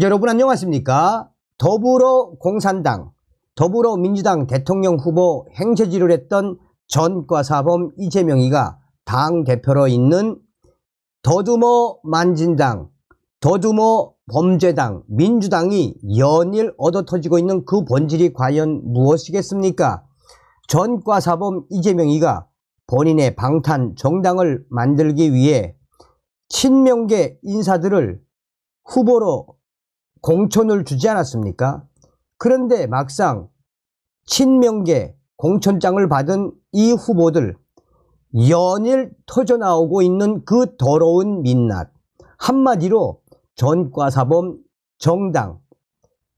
여러분 안녕하십니까? 더불어 공산당, 더불어민주당 대통령 후보 행세지를 했던 전과사범 이재명이가 당 대표로 있는 더듬어 만진당, 더듬어 범죄당, 민주당이 연일 얻어터지고 있는 그 본질이 과연 무엇이겠습니까? 전과사범 이재명이가 본인의 방탄 정당을 만들기 위해 친명계 인사들을 후보로 공천을 주지 않았습니까? 그런데 막상 친명계 공천장을 받은 이 후보들 연일 터져나오고 있는 그 더러운 민낯 한마디로 전과사범 정당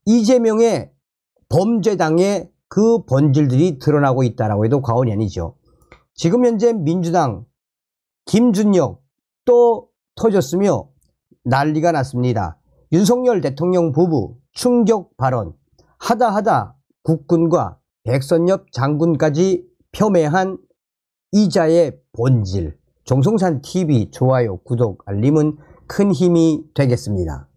이재명의 범죄당의 그 본질들이 드러나고 있다라고 해도 과언이 아니죠. 지금 현재 민주당 김준혁 또 터졌으며 난리가 났습니다. 윤석열 대통령 부부 충격 발언 하다하다 국군과 백선엽 장군까지 폄훼한 이자의 본질 정성산 TV 좋아요 구독 알림은 큰 힘이 되겠습니다.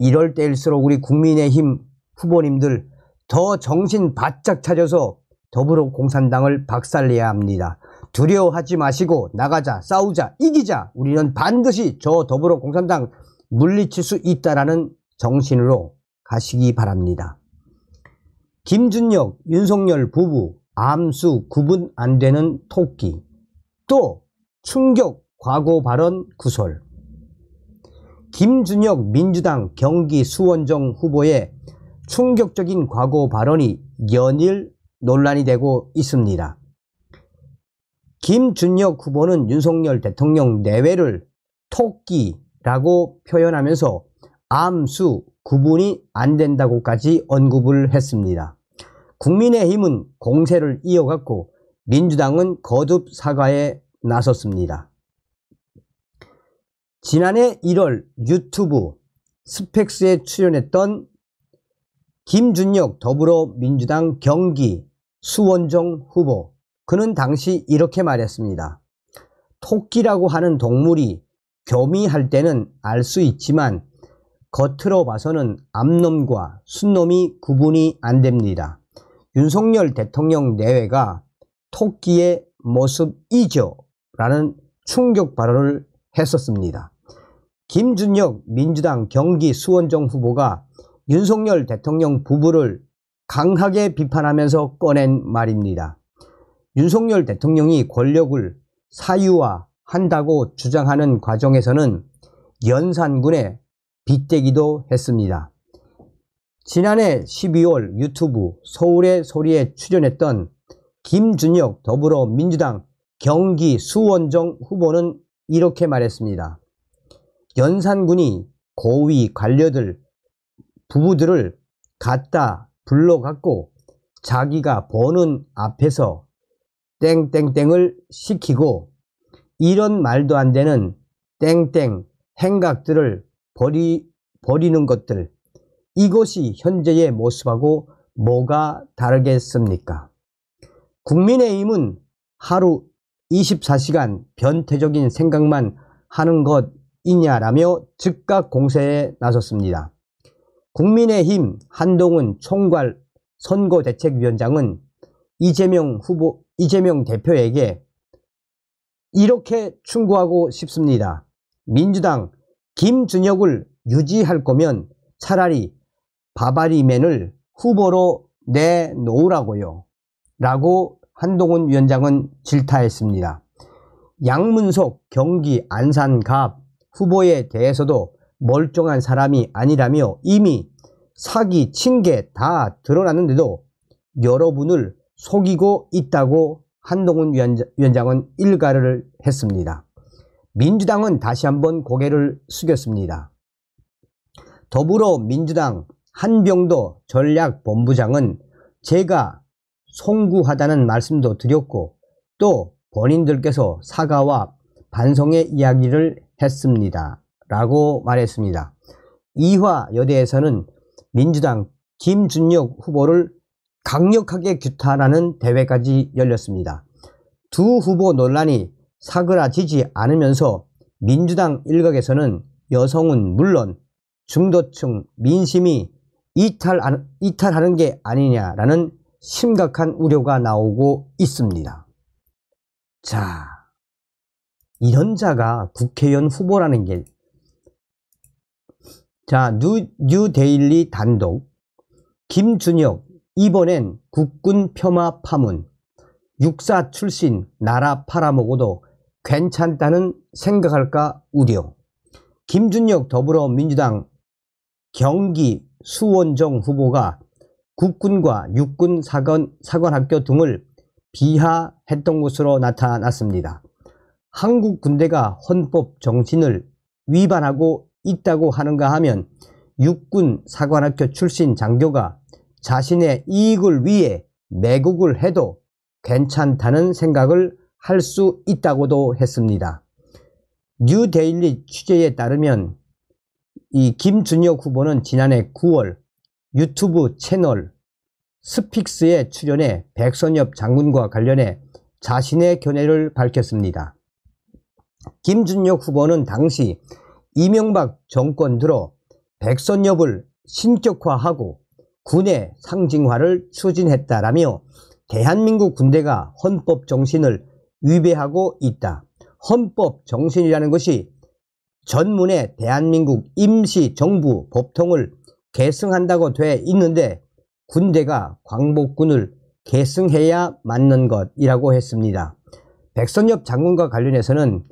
이럴 때일수록 우리 국민의힘 후보님들 더 정신 바짝 차려서 더불어공산당을 박살내야 합니다. 두려워하지 마시고 나가자 싸우자 이기자 우리는 반드시 저 더불어공산당 물리칠 수 있다라는 정신으로 가시기 바랍니다. 김준혁, 윤석열 부부, 암수 구분 안 되는 토끼, 또 충격 과거 발언 구설, 김준혁 민주당 경기 수원정 후보의 충격적인 과거 발언이 연일 논란이 되고 있습니다. 김준혁 후보는 윤석열 대통령 내외를 토끼, 라고 표현하면서 암수 구분이 안 된다고까지 언급을 했습니다. 국민의힘은 공세를 이어갔고 민주당은 거듭 사과에 나섰습니다. 지난해 1월 유튜브 스펙스에 출연했던 김준혁 더불어민주당 경기 수원종 후보 그는 당시 이렇게 말했습니다. 토끼라고 하는 동물이 겸이할 때는 알 수 있지만 겉으로 봐서는 암놈과 순놈이 구분이 안 됩니다. 윤석열 대통령 내외가 토끼의 모습이죠 라는 충격 발언을 했었습니다. 김준혁 민주당 경기 수원정 후보가 윤석열 대통령 부부를 강하게 비판하면서 꺼낸 말입니다. 윤석열 대통령이 권력을 사유와 한다고 주장하는 과정에서는 연산군에 빗대기도 했습니다. 지난해 12월 유튜브 서울의 소리에 출연했던 김준혁 더불어민주당 경기 수원정 후보는 이렇게 말했습니다. 연산군이 고위 관료들 부부들을 갖다 불러갖고 자기가 보는 앞에서 땡땡땡을 시키고 이런 말도 안 되는 땡땡 행각들을 버리, 버리는 것들. 이것이 현재의 모습하고 뭐가 다르겠습니까? 국민의힘은 하루 24시간 변태적인 생각만 하는 것이냐라며 즉각 공세에 나섰습니다. 국민의힘 한동훈 총괄 선거대책위원장은 이재명 후보, 이재명 대표에게 이렇게 충고하고 싶습니다. 민주당 김준혁을 유지할 거면 차라리 바바리맨을 후보로 내놓으라고요. 라고 한동훈 위원장은 질타했습니다. 양문석 경기 안산갑 후보에 대해서도 멀쩡한 사람이 아니라며 이미 사기 친 게 다 드러났는데도 여러분을 속이고 있다고 한동훈 위원장은 일가를 했습니다. 민주당은 다시 한번 고개를 숙였습니다. 더불어민주당 한병도 전략본부장은 제가 송구하다는 말씀도 드렸고 또 본인들께서 사과와 반성의 이야기를 했습니다. 라고 말했습니다. 이화 여대에서는 민주당 김준혁 후보를 강력하게 규탄하는 대회까지 열렸습니다. 두 후보 논란이 사그라지지 않으면서 민주당 일각에서는 여성은 물론 중도층 민심이 이탈, 이탈하는 게 아니냐라는 심각한 우려가 나오고 있습니다. 자, 이런 자가 국회의원 후보라는 게 자, 뉴, 뉴데일리 단독 김준혁 이번엔 국군 폄하 파문, 육사 출신 나라 팔아먹어도 괜찮다는 생각할까 우려. 김준혁 더불어민주당 경기 수원정 후보가 국군과 육군 사관, 사관학교 등을 비하했던 것으로 나타났습니다. 한국 군대가 헌법 정신을 위반하고 있다고 하는가 하면 육군 사관학교 출신 장교가 자신의 이익을 위해 매국을 해도 괜찮다는 생각을 할 수 있다고도 했습니다. 뉴데일리 취재에 따르면 이 김준혁 후보는 지난해 9월 유튜브 채널 스픽스에 출연해 백선엽 장군과 관련해 자신의 견해를 밝혔습니다. 김준혁 후보는 당시 이명박 정권 들어 백선엽을 신격화하고 군의 상징화를 추진했다라며 대한민국 군대가 헌법 정신을 위배하고 있다. 헌법 정신이라는 것이 전문의 대한민국 임시정부 법통을 계승한다고 돼 있는데 군대가 광복군을 계승해야 맞는 것이라고 했습니다. 백선엽 장군과 관련해서는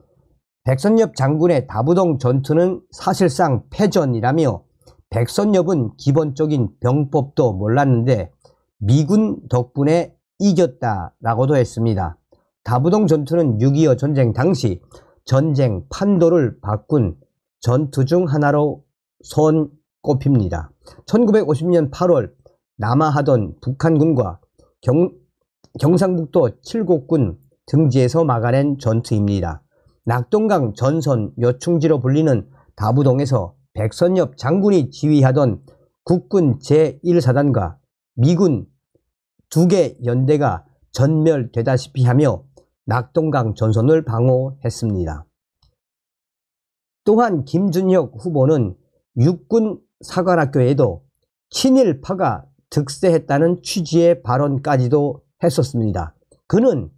백선엽 장군의 다부동 전투는 사실상 패전이라며 백선엽은 기본적인 병법도 몰랐는데 미군 덕분에 이겼다라고도 했습니다. 다부동 전투는 6.25 전쟁 당시 전쟁 판도를 바꾼 전투 중 하나로 손꼽힙니다. 1950년 8월 남하하던 북한군과 경, 경상북도 칠곡군 등지에서 막아낸 전투입니다. 낙동강 전선 요충지로 불리는 다부동에서 백선엽 장군이 지휘하던 국군 제1사단과 미군 두 개 연대가 전멸되다시피 하며 낙동강 전선을 방어했습니다. 또한 김준혁 후보는 육군 사관학교에도 친일파가 득세했다는 취지의 발언까지도 했었습니다. 그는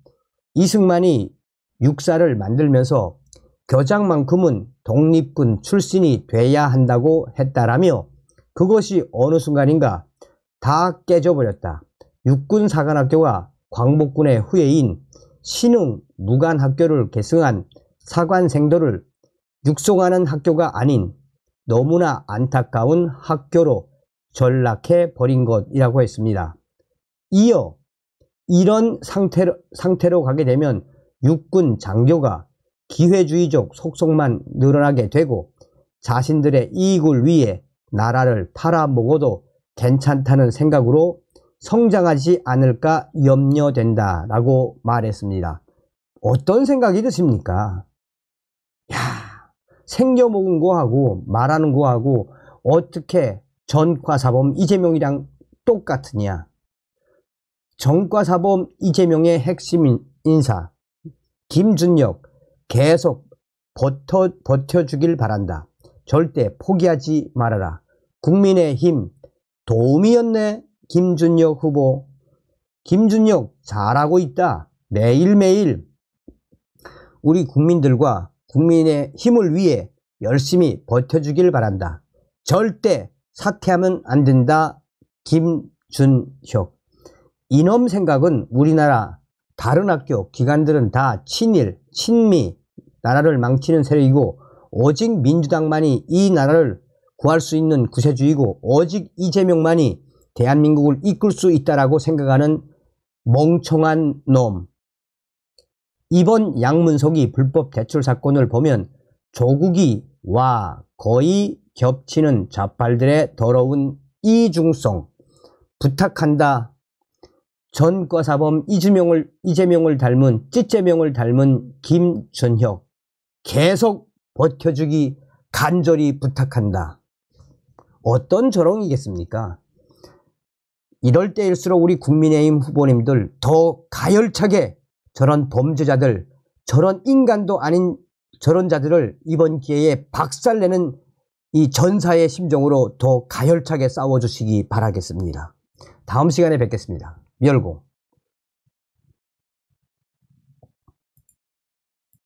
이승만이 육사를 만들면서 교장만큼은 독립군 출신이 돼야 한다고 했다라며 그것이 어느 순간인가 다 깨져버렸다. 육군사관학교가 광복군의 후예인 신흥 무관학교를 계승한 사관생도를 육송하는 학교가 아닌 너무나 안타까운 학교로 전락해 버린 것이라고 했습니다. 이어 이런 상태로, 상태로 가게 되면 육군 장교가 기회주의적 속속만 늘어나게 되고 자신들의 이익을 위해 나라를 팔아먹어도 괜찮다는 생각으로 성장하지 않을까 염려된다 라고 말했습니다. 어떤 생각이 드십니까? 야 생겨먹은 거하고 말하는 거하고 어떻게 전과사범 이재명이랑 똑같으냐. 전과사범 이재명의 핵심 인사 김준혁 계속 버텨, 버텨주길 바란다. 절대 포기하지 말아라. 국민의힘 도움이었네. 김준혁 후보. 김준혁 잘하고 있다. 매일매일 우리 국민들과 국민의 힘을 위해 열심히 버텨주길 바란다. 절대 사퇴하면 안 된다. 김준혁. 이놈 생각은 우리나라 다른 학교 기관들은 다 친일, 친미, 나라를 망치는 세력이고 오직 민주당만이 이 나라를 구할 수 있는 구세주이고 오직 이재명만이 대한민국을 이끌 수 있다라고 생각하는 멍청한 놈. 이번 양문석이 불법 대출 사건을 보면 조국이 와 거의 겹치는 좌빨들의 더러운 이중성. 부탁한다. 전과사범 이재명을, 이재명을 닮은 찌재명을 닮은 김전혁. 계속 버텨주기 간절히 부탁한다. 어떤 조롱이겠습니까? 이럴 때일수록 우리 국민의힘 후보님들 더 가열차게 저런 범죄자들, 저런 인간도 아닌 저런 자들을 이번 기회에 박살내는 이 전사의 심정으로 더 가열차게 싸워주시기 바라겠습니다. 다음 시간에 뵙겠습니다. 멸공.